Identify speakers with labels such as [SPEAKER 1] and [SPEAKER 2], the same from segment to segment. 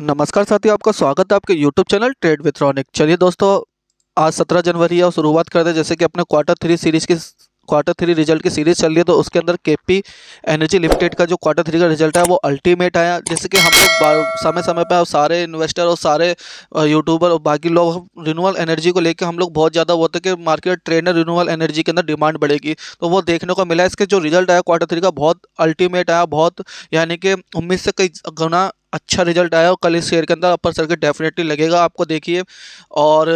[SPEAKER 1] नमस्कार साथियों आपका स्वागत है आपके YouTube channel trade with Ronik चलिए दोस्तों आज 17 जनवरी है और शुरुआत करते हैं जैसे कि अपने क्वार्टर थ्री सीरीज की क्वार्टर थ्री रिजल्ट की सीरीज चल रही है तो उसके अंदर केपी एनर्जी लिमिटेड का जो क्वार्टर थ्री का रिजल्ट है वो अल्टीमेट आया जैसे कि हम लोग समय समय पर सारे इन्वेस्टर और सारे यूट्यूबर और बाकी लोग रिन्यूअल एनर्जी को लेकर हम लोग बहुत ज़्यादा बोलते कि मार्केट ट्रेनर रिन्यूअल एनर्जी के अंदर डिमांड बढ़ेगी तो वो देखने को मिला इसके जो रिजल्ट आया क्वार्टर थ्री का बहुत अल्टीमेट आया बहुत यानी कि उम्मीद से कई गुना अच्छा रिजल्ट आया और कल इस शेयर के अंदर अपर सर्किट डेफिनेटली लगेगा आपको देखिए और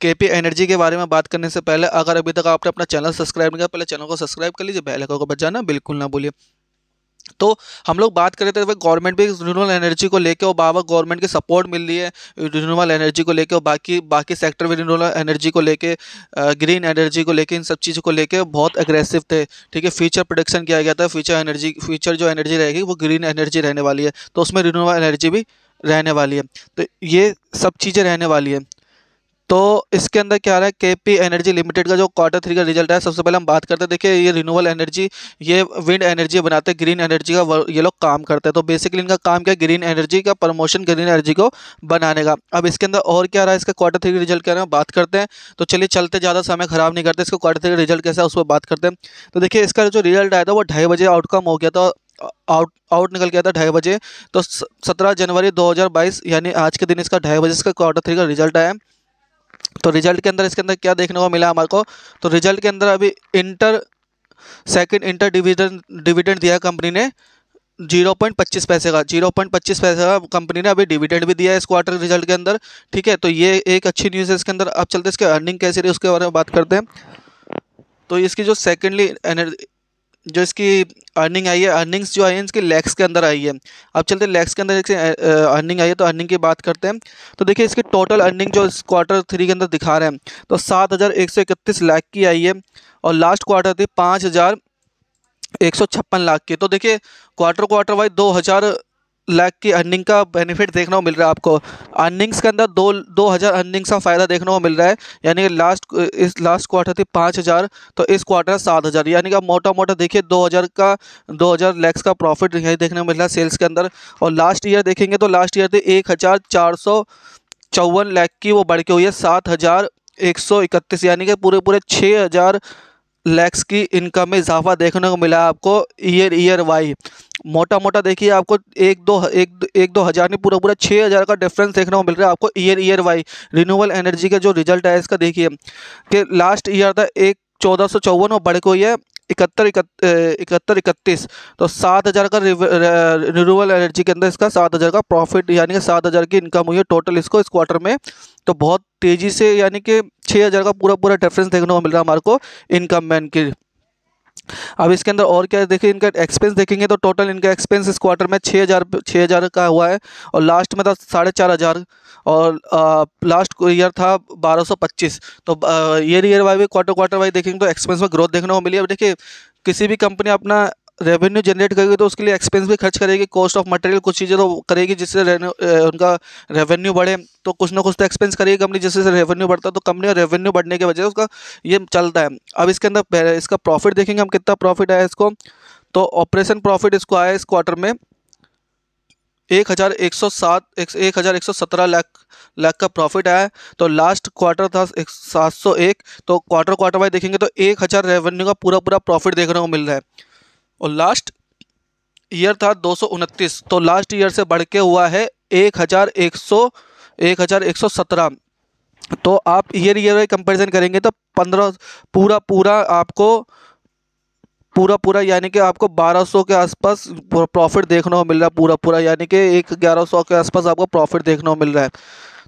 [SPEAKER 1] के पी एनर्जी के बारे में बात करने से पहले अगर अभी तक आपने अपना चैनल सब्सक्राइब नहीं किया पहले चैनल को सब्सक्राइब कर लीजिए बेल आइकन को बजाना बिल्कुल ना भूलिए तो हम लोग बात थे भाई गवर्नमेंट भी रिन्यूअल एनर्जी को लेकर और बाबा गवर्नमेंट की सपोर्ट मिल रही है रिन्यूअल एनर्जी को लेकर और बाकी बाकी सेक्टर भी रिन्यूअल एनर्जी को लेकर ग्रीन एनर्जी को लेकर इन सब चीज़ों को लेकर बहुत एग्रेसिव थे ठीक है फ्यूचर प्रोडक्शन किया गया था फ्यूचर एनर्जी फ्यूचर जो एनर्जी रहेगी वो ग्रीन एनर्जी रहने वाली है तो उसमें रिन्यूअल एनर्जी भी रहने वाली है तो ये सब चीज़ें रहने वाली है तो इसके अंदर क्या आ रहा है के पी एनर्जी लिमिटेड का जो क्वार्टर थ्री का रिजल्ट है सबसे पहले हम बात करते हैं देखिए ये रिन्यूअल एनर्जी ये विंड एनर्जी बनाते हैं ग्रीन एनर्जी का ये लोग काम करते हैं तो बेसिकली इनका काम क्या है ग्रीन एनर्जी का प्रमोशन ग्रीन एनर्जी को बनाने का अब इसके अंदर और क्या रहा है इसका क्वार्टर थ्री रिजल्ट क्या है बात करते हैं तो चलिए चलते ज़्यादा समय खराब नहीं करते इसका क्वार्टर थ्री रिजल्ट कैसा है उस पर बात करते हैं तो देखिए इसका जो रिजल्ट आया था वो ढाई बजे आउटकम हो गया था आउट आउट निकल गया था ढाई बजे तो सत्रह जनवरी बाईस यानी आज के दिन इसका ढाई बजे इसका क्वार्टर थ्री का रिजल्ट आया तो रिजल्ट के अंदर इसके अंदर क्या देखने को मिला हमारे को तो रिजल्ट के अंदर अभी inter second inter dividend dividend दिया कंपनी ने जीरो पॉइंट पच्चीस पैसे का जीरो पॉइंट पच्चीस पैसे का कंपनी ने अभी डिविडेंड भी दिया है इस क्वार्टर रिजल्ट के अंदर ठीक है तो ये एक अच्छी न्यूज़ है इसके अंदर अब चलते हैं इसके अर्निंग कैसे रही उसके बारे में बात करते हैं तो इसकी जो सेकेंडली जो इसकी अर्निंग आई है अर्निंग्स जो आई है इसकी लैक्स के अंदर आई है अब चलते लैक्स के अंदर अर्निंग आई है तो अर्निंग की बात करते हैं तो देखिए इसकी टोटल अर्निंग जो इस क्वार्टर थ्री के अंदर दिखा रहे हैं तो सात हज़ार एक सौ इकतीस लाख की आई है और लास्ट क्वार्टर थी पाँच हज़ार एक सौ छप्पन लाख की तो देखिए क्वार्टर क्वार्टर वाइज दो हज़ार लाख की अर्निंग का बेनिफिट देखने को मिल रहा है आपको अर्निंग्स के अंदर दो दो हज़ार अर्निंग्स का फ़ायदा देखने को मिल रहा है यानी कि लास्ट इस लास्ट क्वार्टर थी पाँच हज़ार तो इस क्वार्टर सात हज़ार यानी कि आप मोटा मोटा देखिए दो हज़ार का दो हज़ार लैक्स का प्रॉफिट यही देखने को मिल रहा है सेल्स के अंदर और लास्ट ईयर देखेंगे तो लास्ट ईयर थी एक हज़ार चार सौ चौवन लैख की वो बढ़ के हुई है सात हज़ार एक सौ इकतीस यानी कि पूरे पूरे छः हज़ार लैक्स की इनकम में इजाफा देखने को मिला आपको ईयर ईयर वाई मोटा मोटा देखिए आपको एक दो एक एक दो हज़ार नहीं पूरा पूरा छः हज़ार का डिफरेंस देखने को मिल रहा है आपको year year Y renewal energy का जो रिजल्ट है इसका देखिए कि लास्ट ईयर था एक चौदह सौ चौवन और बढ़ गई है इकहत्तर इकहत्तर इकतीस तो सात हज़ार का रिन्यूअल एनर्जी के अंदर इसका सात हज़ार का प्रॉफिट यानी कि सात हज़ार की इनकम हुई है टोटल इसको इस क्वार्टर में तो बहुत तेज़ी से यानी कि छः हज़ार का पूरा पूरा डिफरेंस देखने को मिल रहा है हमारे को इनकम मैन की अब इसके अंदर और क्या देखिए इनका एक्सपेंस देखेंगे तो टोटल इनका एक्सपेंस इस क्वार्टर में छः हज़ार छः हज़ार का हुआ है और लास्ट में था साढ़े चार हज़ार और आ, लास्ट ईयर था बारह सौ पच्चीस तो year year wise quarter quarter wise देखेंगे तो एक्सपेंस में ग्रोथ देखने को मिली अब देखिए किसी भी कंपनी अपना रेवेन्यू जनरेट करेगी तो उसके लिए एक्सपेंस भी खर्च करेगी कॉस्ट ऑफ मटेरियल कुछ चीज़ें तो करेगी जिससे उनका रेवेन्यू बढ़े तो कुछ ना कुछ तो एक्सपेंस करेगी कंपनी जिससे रेवेन्यू बढ़ता है तो कंपनी और रेवेन्यू बढ़ने की वजह से उसका ये चलता है अब इसके अंदर इसका प्रॉफिट देखेंगे हम कितना प्रॉफिट आया इसको तो ऑपरेशन प्रॉफिट इसको आया इस क्वार्टर में एक हज़ार एक सौ सात एक, एक हज़ार एक सौ सत्रह लाख लाख का प्रॉफिट आया तो लास्ट क्वार्टर था एक सात सौ एक तो क्वार्टर क्वार्टर वाइज देखेंगे तो एक हज़ार रेवेन्यू का पूरा पूरा प्रॉफिट देखने को मिल रहा है और लास्ट ईयर था दो तो लास्ट ईयर से बढ़ के हुआ है एक हज़ार एक सौ एक हज़ार एक सौ सत्रह तो आप ईयर ईयर कंपेरिजन करेंगे तो पंद्रह पूरा पूरा आपको पूरा पूरा यानी कि आपको 1200 के आसपास प्रॉफिट देखने को मिल रहा है पूरा पूरा यानी कि एक 1100 के आसपास आपको प्रॉफिट देखने को मिल रहा है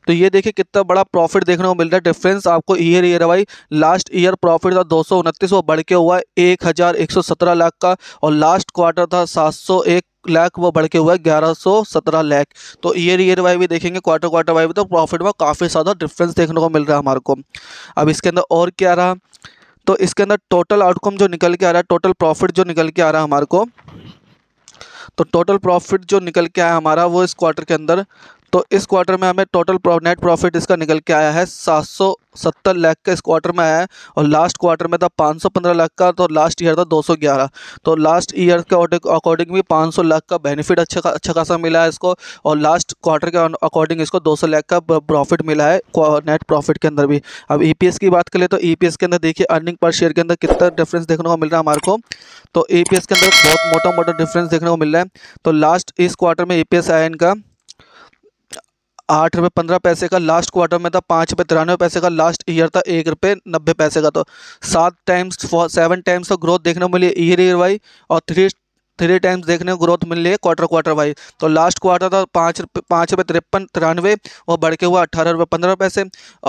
[SPEAKER 1] तो ये देखिए कितना बड़ा प्रॉफिट देखने को मिल रहा है डिफरेंस आपको year year Y last year profit था दो वो बढ़ के हुआ है एक लाख का और लास्ट क्वार्टर था सात लाख वो बढ़ के हुआ है ग्यारह सौ सत्रह लाख तो ईयर ईयर वाई भी देखेंगे क्वार्टर क्वार्टर वाई भी तो प्रॉफिट में काफ़ी ज़्यादा डिफरेंस देखने को मिल रहा है हमारे को अब इसके अंदर और क्या रहा तो इसके अंदर टोटल आउटकम जो निकल के आ रहा है टोटल प्रॉफिट जो निकल के आ रहा है हमारे को तो टोटल प्रॉफिट जो निकल के आया हमारा वो इस क्वार्टर के अंदर तो इस क्वार्टर में हमें टोटल नेट प्रॉफिट इसका निकल के आया है सात सौ सत्तर लाख का इस क्वार्टर में आया है और लास्ट क्वार्टर में था पाँच सौ पंद्रह लाख का तो लास्ट ईयर था दो सौ ग्यारह तो लास्ट ईयर के अकॉर्डिंग भी पाँच सौ लाख का बेनिफिट अच्छा अच्छा खासा मिला है इसको और लास्ट क्वार्टर के अकॉर्डिंग इसको दो सौ लाख का प्रॉफिट मिला है नेट प्रॉफिट के अंदर भी अब ई e की बात करें तो ई e के अंदर देखिए अर्निंग पर शेयर के अंदर कितना डिफरेंस देखने को मिल रहा है हमारे को तो ई e के अंदर बहुत मोटा मोटा डिफरेंस देखने को मिल रहा है तो लास्ट इस क्वार्टर में ई आया इनका आठ रुपये पंद्रह पैसे का लास्ट क्वार्टर में था पाँच रुपये तिरानवे पैसे का लास्ट ईयर था एक रुपये नब्बे पैसे का तो सात टाइम्स सेवन टाइम्स तो ग्रोथ देखने को मिली ईयर ईयर वाई और थ्री थ्री टाइम्स देखने को ग्रोथ मिल रही है क्वार्टर क्वार्टर वाइज तो लास्ट क्वार्टर था पाँच रुपये पाँच रुपये तिरपन तिरानवे वो बढ़ के हुआ अट्ठारह रुपये पंद्रह पैसे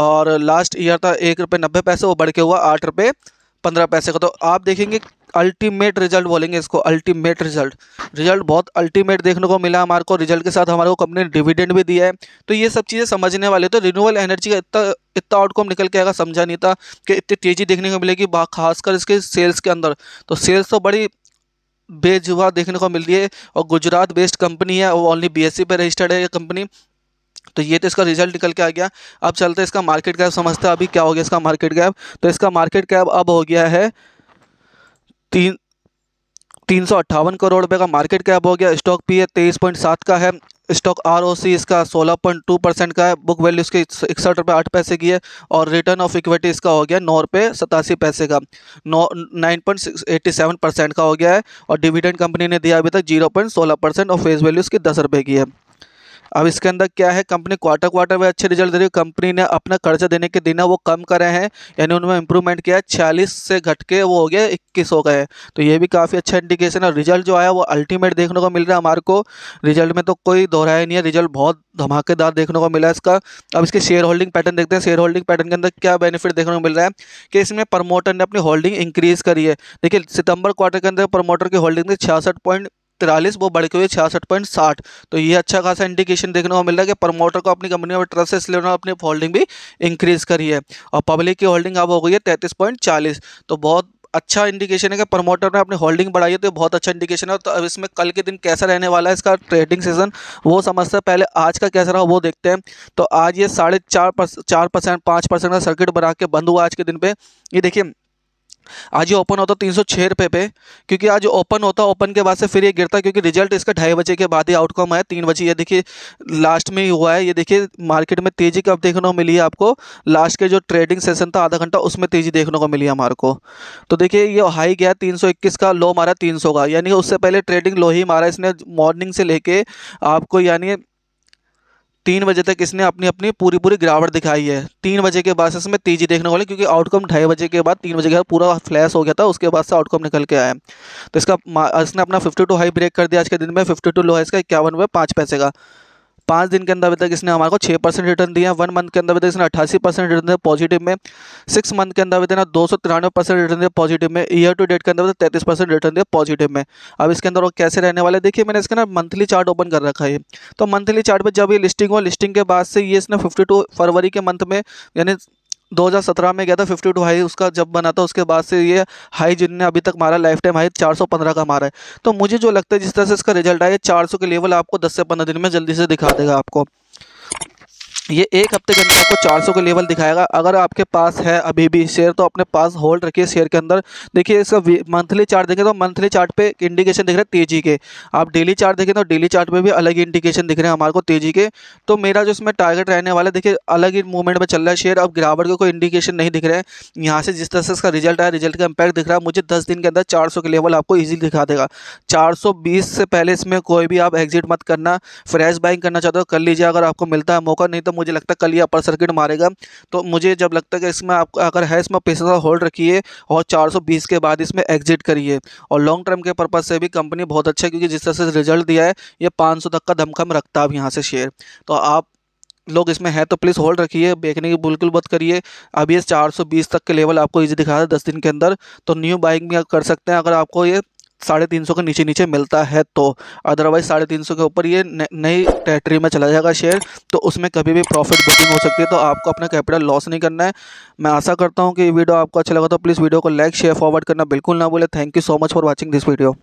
[SPEAKER 1] और लास्ट ईयर था एक रुपये नब्बे पैसे वो बढ़ के हुआ आठ रुपये पंद्रह पैसे का तो आप देखेंगे अल्टीमेट रिजल्ट बोलेंगे इसको अल्टीमेट रिजल्ट रिजल्ट बहुत अल्टीमेट देखने को मिला हमारे को रिजल्ट के साथ हमारे को कंपनी ने डिविडेंड भी दिया है तो ये सब चीज़ें समझने वाले तो रिन्यूअल एनर्जी का इतना इतना आउटकम निकल के आएगा समझा नहीं था कि इतनी तेज़ी देखने को मिलेगी खासकर इसके सेल्स के अंदर तो सेल्स तो बड़ी बेजुबा देखने को मिल रही है और गुजरात बेस्ड कंपनी है वो ओनली सी e पे रजिस्टर्ड है ये कंपनी तो ये तो इसका रिजल्ट निकल के आ गया अब चलते हैं इसका मार्केट कैप समझते हैं अभी क्या हो गया इसका मार्केट कैप तो इसका मार्केट कैप अब हो गया है तीन तीन सौ अट्ठावन करोड़ रुपये का मार्केट कैप हो गया स्टॉक पी है तेईस पॉइंट सात का है स्टॉक आर ओ सी इसका सोलह पॉइंट टू परसेंट का है बुक वैल्यू इसके इकसठ रुपये आठ पैसे की है और रिटर्न ऑफ इक्विटी इसका हो गया नौ रुपये सतासी पैसे का नौ nine point eighty seven percent का हो गया है और डिविडेंड कंपनी ने दिया अभी तक जीरो पॉइंट सोलह परसेंट और फेस वैल्यू इसकी दस रुपये की है अब इसके अंदर क्या है कंपनी क्वार्टर क्वार्टर में अच्छे रिजल्ट दे रही है कंपनी ने अपना कर्जा देने के दिन वो कम करे हैं यानी उनमें इंप्रूवमेंट किया है छियालीस से घट के वो हो गया इक्कीस हो गए तो ये भी काफ़ी अच्छा इंडिकेशन है रिजल्ट जो आया वो अल्टीमेट देखने को मिल रहा है हमारे को रिजल्ट में तो कोई दोहराया नहीं है रिजल्ट बहुत धमाकेदार देखने को मिला है इसका अब इसके शेयर होल्डिंग पैटर्न देखते हैं शेयर होल्डिंग पैटर्न के अंदर क्या बेनिफिट देखने को मिल रहा है कि इसमें प्रमोटर ने अपनी होल्डिंग इंक्रीज़ करी है देखिए सितंबर क्वार्टर के अंदर प्रमोटर की होल्डिंग थी छियासठ पॉइंट तिरालीस वो बढ़ के हुए छियासठ पॉइंट साठ तो ये अच्छा खासा इंडिकेशन देखने को मिल रहा है कि प्रमोटर को अपनी कंपनी में ट्रस्ट है इसलिए उन्होंने अपनी होल्डिंग भी इंक्रीज़ करी है और पब्लिक की होल्डिंग अब हो गई है तैंतीस पॉइंट चालीस तो बहुत अच्छा इंडिकेशन है कि प्रमोटर ने अपनी होल्डिंग बढ़ाई है तो बहुत अच्छा इंडिकेशन है तो अब इसमें कल के दिन कैसा रहने वाला है इसका ट्रेडिंग सीजन वो समझते हैं पहले आज का कैसा रहा वो देखते हैं तो आज ये साढ़े चार परसेंट चार परसेंट पाँच परसेंट का सर्किट बना के बंद हुआ आज के दिन पे ये देखिए आज ये ओपन होता तीन सौ छः रुपये पे क्योंकि आज ओपन होता ओपन के बाद से फिर ये गिरता क्योंकि रिजल्ट इसका ढाई बजे के बाद ही आउटकम आया तीन बजे ये देखिए लास्ट में ही हुआ है ये देखिए मार्केट में तेज़ी कब देखने को मिली है आपको लास्ट के जो ट्रेडिंग सेशन था आधा घंटा उसमें तेज़ी देखने को मिली हमारे को तो देखिए ये हाई गया तीन का लो मारा तीन का यानी उससे पहले ट्रेडिंग लो ही मारा इसने मॉर्निंग से लेके आपको यानी तीन बजे तक इसने अपनी अपनी पूरी पूरी गिरावट दिखाई है तीन बजे के बाद से इसमें तेजी देखने वाले क्योंकि आउटकम ढाई बजे के बाद तीन बजे के बाद पूरा फ्लैश हो गया था उसके बाद से आउटकम निकल के आया तो इसका इसने अपना फिफ्टी टू हाई ब्रेक कर दिया आज के दिन में फिफ्टी टू लो है इसका इक्यावन में पाँच पैसे का पाँच दिन के अंदर अभी तक इसने हमारे को छः परसेंट रिटर्न दिया वन मंथ के अंदर अभी तक इसने अट्ठासी परसेंट रिटर्न दिया पॉजिटिव में सिक्स मंथ के अंदर अभी तक दो सौ तिरानवे परसेंट रिटर्न दिया पॉजिटिव में ईयर टू डेट के अंदर तैंतीस परसेंट रिटर्न दिया पॉजिटिव में अब इसके अंदर वो कैसे रहने वाले देखिए मैंने इसके ना मंथली चार्ट ओपन कर रखा है तो मंथली चार्ट पर जब ये लिस्टिंग हुआ लिस्टिंग के बाद से ये इसने फिफ्टी फरवरी के मंथ में यानी 2017 में गया था 52 हाई उसका जब बना था उसके बाद से ये हाई जिनने अभी तक मारा लाइफ टाइम हाई 415 का मारा है तो मुझे जो लगता है जिस तरह से इसका रिजल्ट आया 400 के लेवल आपको 10 से 15 दिन में जल्दी से दिखा देगा आपको ये एक हफ्ते के अंदर आपको 400 के लेवल दिखाएगा अगर आपके पास है अभी भी शेयर तो अपने पास होल्ड रखिए शेयर के अंदर देखिए इसका मंथली चार्ट देखें तो मंथली चार्ट पे इंडिकेशन दिख रहा है तेजी के आप डेली चार्ट देखें तो डेली चार्ट पे भी अलग ही इंडिकेशन दिख रहे हैं हमारे को तेजी के तो मेरा जो इसमें टारगेट रहने वाला है देखिए अलग ही मूवमेंट में चल रहा है शेयर अब गिरावट के कोई इंडिकेशन नहीं दिख रहे हैं यहाँ से जिस तरह से इसका रिजल्ट आया रिजल्ट का इम्पैक्ट दिख रहा है मुझे दस दिन के अंदर चार के लेवल आपको ईजिली दिखा देगा चार से पहले इसमें कोई भी आप एग्जिट मत करना फ्रेश बाइंग करना चाहते हो कर लीजिए अगर आपको मिलता है मौका नहीं नहीं तो मुझे लगता है कल ये अपर सर्किट मारेगा तो मुझे जब लगता है कि इसमें आप अगर है इसमें पैसा होल्ड रखिए और 420 के बाद इसमें एग्जिट करिए और लॉन्ग टर्म के पर्पज़ से भी कंपनी बहुत अच्छा है क्योंकि जिस तरह से रिजल्ट दिया है ये पाँच तक का धमखम रखता है अब यहाँ से शेयर तो आप लोग इसमें है तो प्लीज़ होल्ड रखिए बेचने की बिल्कुल बत करिए अभी ये 420 तक के लेवल आपको ईजी दिखा रहा है दस दिन के अंदर तो न्यू बाइक भी आप कर सकते हैं अगर आपको ये साढ़े तीन सौ के नीचे नीचे मिलता है तो अदरवाइज साढ़े तीन सौ के ऊपर ये नई टेरेटरी में चला जाएगा शेयर तो उसमें कभी भी प्रॉफिट बुकिंग हो सकती है तो आपको अपना कैपिटल लॉस नहीं करना है मैं आशा करता हूँ कि वीडियो आपको अच्छा लगा तो प्लीज़ वीडियो को लाइक शेयर फॉरवर्ड करना बिल्कुल ना बोले thank you so much for watching this video